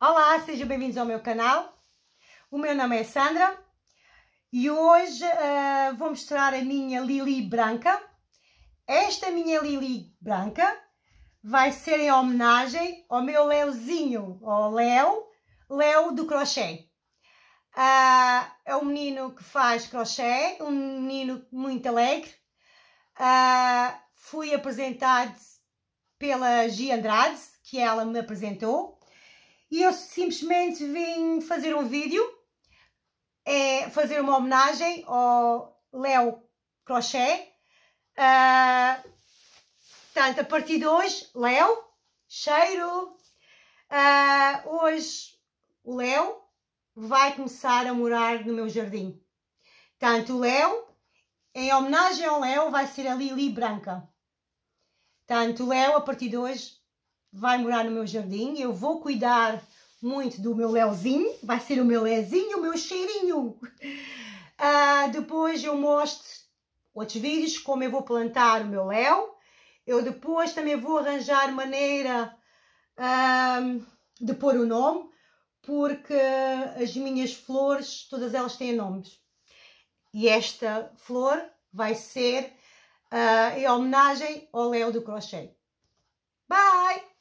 Olá, sejam bem-vindos ao meu canal. O meu nome é Sandra e hoje uh, vou mostrar a minha Lili branca. Esta minha Lili branca vai ser em homenagem ao meu Leozinho, ao Leo, Léo do crochê. Uh, ah, é um menino que faz crochê, um menino muito alegre. Uh, fui apresentado pela Gia Andrade, que ela me apresentou, e eu simplesmente vim fazer um vídeo, é, fazer uma homenagem ao Léo Crochê. Uh, portanto, a partir de hoje, Léo, cheiro! Uh, hoje o Léo vai começar a morar no meu jardim. Tanto o Léo, em homenagem ao Léo, vai ser a Lili Branca. Tanto o Léo, a partir de hoje, vai morar no meu jardim. Eu vou cuidar muito do meu Léozinho, vai ser o meu Lézinho, o meu cheirinho. Uh, depois eu mostro outros vídeos, como eu vou plantar o meu Léo. Eu depois também vou arranjar maneira uh, de pôr o nome porque as minhas flores, todas elas têm nomes. E esta flor vai ser uh, em homenagem ao Léo do Crochê. Bye!